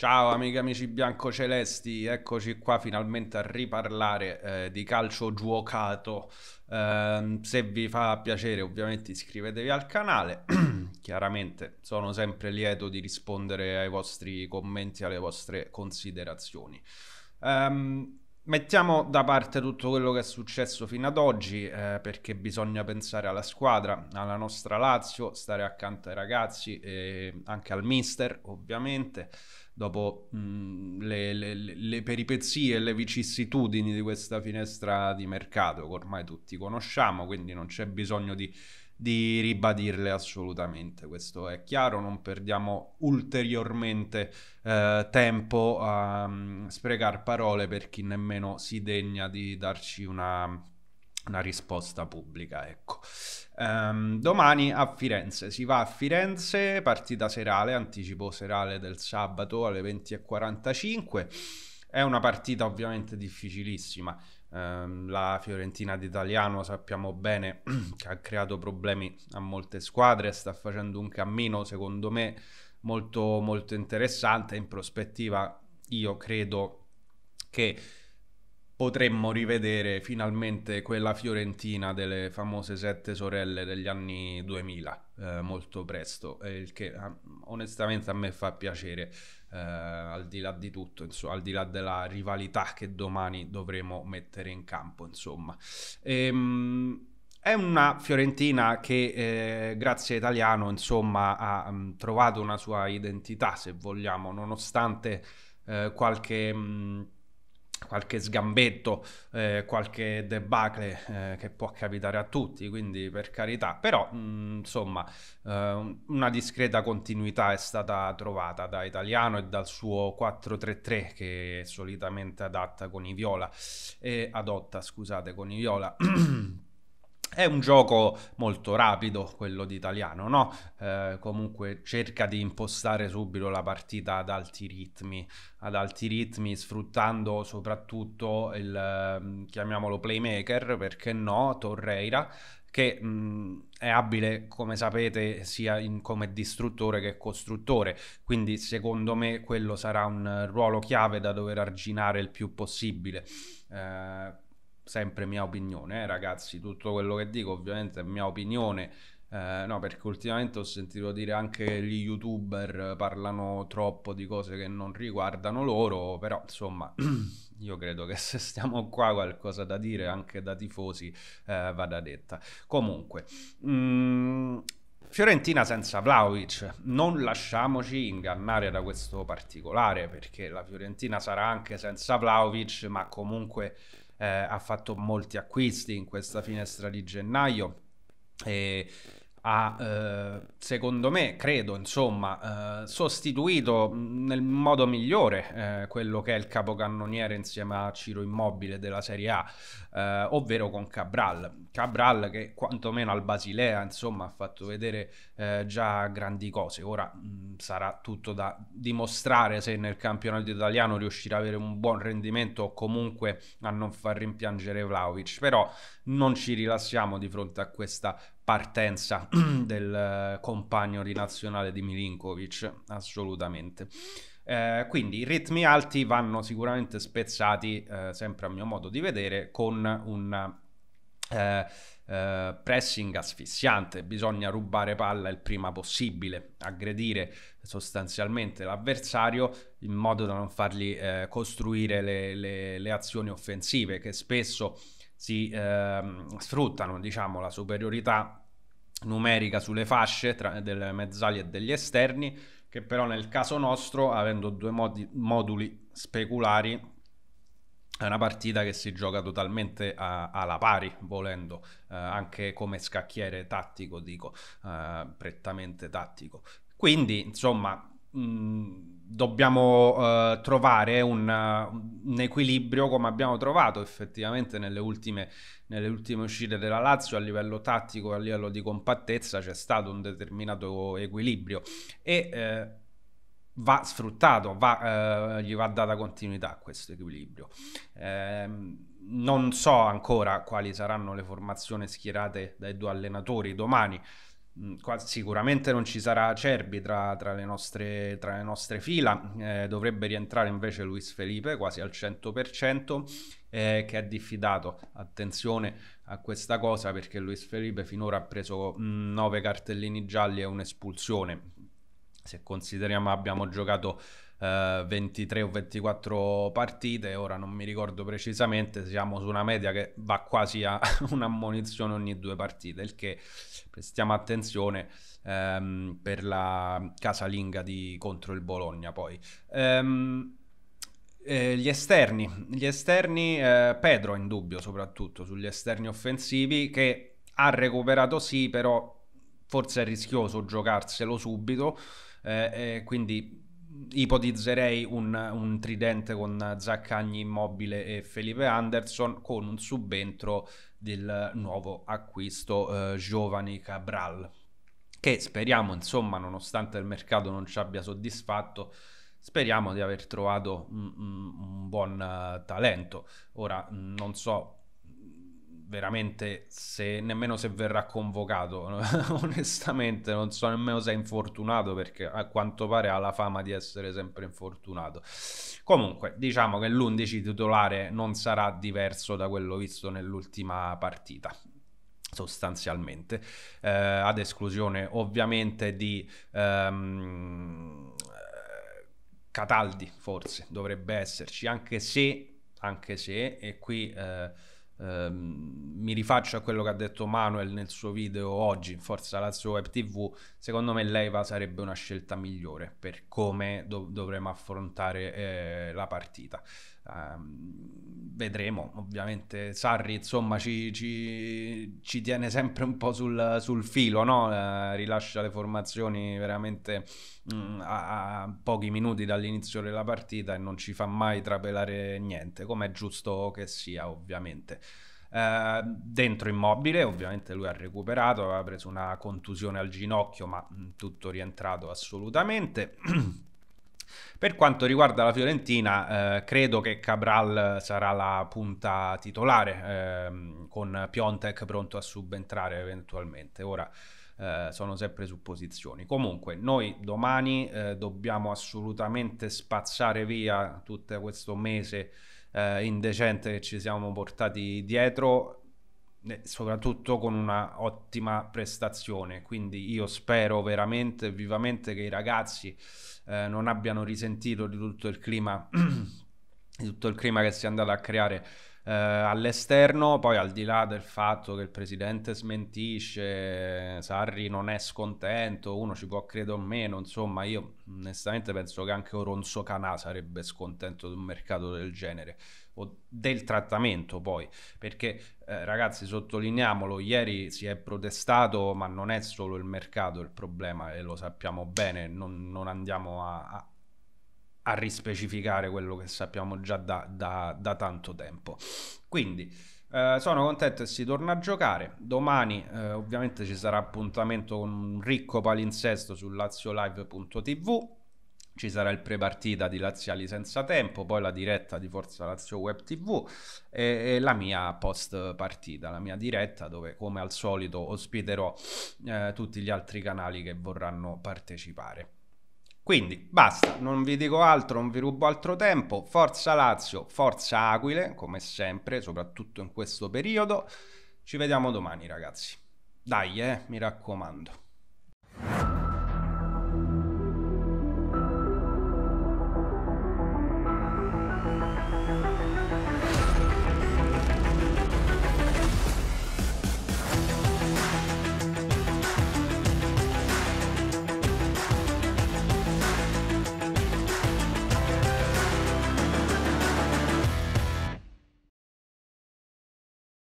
Ciao amiche amici biancocelesti, eccoci qua finalmente a riparlare eh, di calcio giocato. Eh, se vi fa piacere ovviamente iscrivetevi al canale, chiaramente sono sempre lieto di rispondere ai vostri commenti, alle vostre considerazioni. Um, Mettiamo da parte tutto quello che è successo fino ad oggi eh, perché bisogna pensare alla squadra, alla nostra Lazio, stare accanto ai ragazzi e anche al mister ovviamente dopo mh, mm, le, le, le, peripezie e le vicissitudini di questa finestra di mercato che ormai tutti conosciamo, quindi non c'è bisogno di, di ribadirle assolutamente, questo è chiaro, non perdiamo ulteriormente eh, tempo a um, mm, sprecare parole per chi nemmeno si degna di darci una una risposta pubblica, ecco. Um, domani a Firenze, si va a Firenze, partita serale, anticipo serale del sabato alle 20.45. È una partita ovviamente difficilissima. Um, la Fiorentina d'Italiano sappiamo bene che ha creato problemi a molte squadre, sta facendo un cammino secondo me molto, molto interessante. In prospettiva, io credo che potremmo rivedere finalmente quella Fiorentina delle famose sette sorelle degli anni 2000 eh, molto presto, eh, il che eh, onestamente a me fa piacere eh, al di là di tutto, insomma, al di là della rivalità che domani dovremo mettere in campo, insomma. Ehm, è una Fiorentina che eh, grazie a Italiano insomma, ha mh, mm, trovato una sua identità se vogliamo nonostante eh, qualche mh, mm, qualche sgambetto, eh, qualche debacle eh, che può capitare a tutti, quindi per carità, però mh, mm, insomma eh, una discreta continuità è stata trovata da Italiano e dal suo 4-3-3 che solitamente adatta con i viola, adotta scusate con i viola. è un gioco molto rapido quello di italiano, no? Eh, comunque cerca di impostare subito la partita ad alti ritmi, ad alti ritmi sfruttando soprattutto il, ehm, chiamiamolo playmaker, perché no, Torreira, che mh, è abile, come sapete, sia in, come distruttore che costruttore, quindi secondo me quello sarà un ruolo chiave da dover arginare il più possibile. Eh, sempre mia opinione, eh, ragazzi, tutto quello che dico ovviamente è mia opinione. Eh, no, perché ultimamente ho sentito dire anche gli youtuber parlano troppo di cose che non riguardano loro, però insomma io credo che se stiamo qua qualcosa da dire anche da tifosi eh, vada detta. Comunque, mh, mm, Fiorentina senza Vlaovic, non lasciamoci ingannare da questo particolare perché la Fiorentina sarà anche senza Vlaovic, ma comunque eh, ha fatto molti acquisti in questa finestra di gennaio. E ha, eh, secondo me, credo, insomma, eh, sostituito nel modo migliore eh, quello che è il capocannoniere insieme a Ciro Immobile della Serie A, eh, ovvero con Cabral. Cabral che quantomeno al Basilea, insomma, ha fatto vedere eh, già grandi cose. Ora mh, mm, sarà tutto da dimostrare se nel campionato italiano riuscirà ad avere un buon rendimento o comunque a non far rimpiangere Vlaovic, però non ci rilassiamo di fronte a questa partenza del eh, compagno di nazionale di Milinkovic, assolutamente. Eh, quindi i ritmi alti vanno sicuramente spezzati, eh, sempre a mio modo di vedere, con un eh, eh pressing asfissiante. Bisogna rubare palla il prima possibile, aggredire sostanzialmente l'avversario in modo da non fargli eh, costruire le, le, le, azioni offensive che spesso si ehm, sfruttano, diciamo, la superiorità numerica sulle fasce tra, delle mezzali e degli esterni che però nel caso nostro avendo due modi, moduli speculari è una partita che si gioca totalmente a, alla pari, volendo, eh, anche come scacchiere tattico, dico, eh, prettamente tattico. Quindi, insomma, Mm, dobbiamo uh, trovare un, un, equilibrio come abbiamo trovato effettivamente nelle ultime, nelle ultime, uscite della Lazio a livello tattico, a livello di compattezza c'è stato un determinato equilibrio e uh, va sfruttato, va, eh, gli va data continuità a questo equilibrio. Ehm, non so ancora quali saranno le formazioni schierate dai due allenatori domani, sicuramente non ci sarà Cerbi tra, tra, le, nostre, tra le, nostre, fila, eh, dovrebbe rientrare invece Luis Felipe quasi al 100%, eh, che è diffidato. Attenzione a questa cosa perché Luis Felipe finora ha preso 9 cartellini gialli e un'espulsione. Se consideriamo abbiamo giocato 23 eh, o 24 partite, ora non mi ricordo precisamente, siamo su una media che va quasi a un'ammonizione ogni due partite, il che prestiamo attenzione ehm, per la casalinga di, contro il Bologna poi. Ehm, eh, gli esterni, gli esterni eh, Pedro in dubbio soprattutto sugli esterni offensivi che ha recuperato sì però forse è rischioso giocarselo subito eh, quindi ipotizzerei un, un, tridente con Zaccagni immobile e Felipe Anderson con un subentro del nuovo acquisto eh, Giovani Cabral che speriamo insomma nonostante il mercato non ci abbia soddisfatto speriamo di aver trovato un, un, buon uh, talento ora non so veramente se, nemmeno se verrà convocato, onestamente non so nemmeno se è infortunato perché a quanto pare ha la fama di essere sempre infortunato. Comunque diciamo che l'11 titolare non sarà diverso da quello visto nell'ultima partita sostanzialmente, eh, ad esclusione ovviamente di... Ehm, Cataldi forse dovrebbe esserci, anche se, anche se e qui eh, Ehm, mi rifaccio a quello che ha detto Manuel nel suo video oggi in Forza Lazio Web TV, secondo me l'Eva sarebbe una scelta migliore per come do- dovremo affrontare eh, la partita. Um, vedremo, ovviamente Sarri insomma ci, ci, ci tiene sempre un po' sul, sul filo, no? uh, rilascia le formazioni veramente um, a, a, pochi minuti dall'inizio della partita e non ci fa mai trapelare niente, come è giusto che sia ovviamente. Uh, dentro immobile, ovviamente lui ha recuperato, aveva preso una contusione al ginocchio, ma mm, tutto rientrato assolutamente. Per quanto riguarda la Fiorentina, eh, credo che Cabral sarà la punta titolare, eh, con Piontek pronto a subentrare eventualmente. Ora eh, sono sempre supposizioni. Comunque, noi domani eh, dobbiamo assolutamente spazzare via tutto questo mese eh, indecente che ci siamo portati dietro soprattutto con una ottima prestazione. Quindi io spero veramente vivamente che i ragazzi eh, non abbiano risentito di tutto il clima. di tutto il clima che si è andato a creare eh, all'esterno, poi al di là del fatto che il presidente smentisce, Sarri non è scontento, uno ci può credere o meno, insomma io onestamente penso che anche Oronzo Canà sarebbe scontento di un mercato del genere o del trattamento poi, perché eh, ragazzi sottolineiamolo, ieri si è protestato ma non è solo il mercato il problema e lo sappiamo bene, non, non andiamo a, a a rispecificare quello che sappiamo già da, da, da tanto tempo. Quindi eh, sono contento e si torna a giocare. Domani eh, ovviamente ci sarà appuntamento con un ricco palinsesto su laziolive.tv. Ci sarà il prepartita di Laziali senza tempo, poi la diretta di Forza Lazio Web TV e, e la mia post partita, la mia diretta dove come al solito ospiterò eh, tutti gli altri canali che vorranno partecipare. Quindi basta, non vi dico altro, non vi rubo altro tempo. Forza Lazio, forza Aquile, come sempre, soprattutto in questo periodo. Ci vediamo domani, ragazzi. Dai, eh, mi raccomando.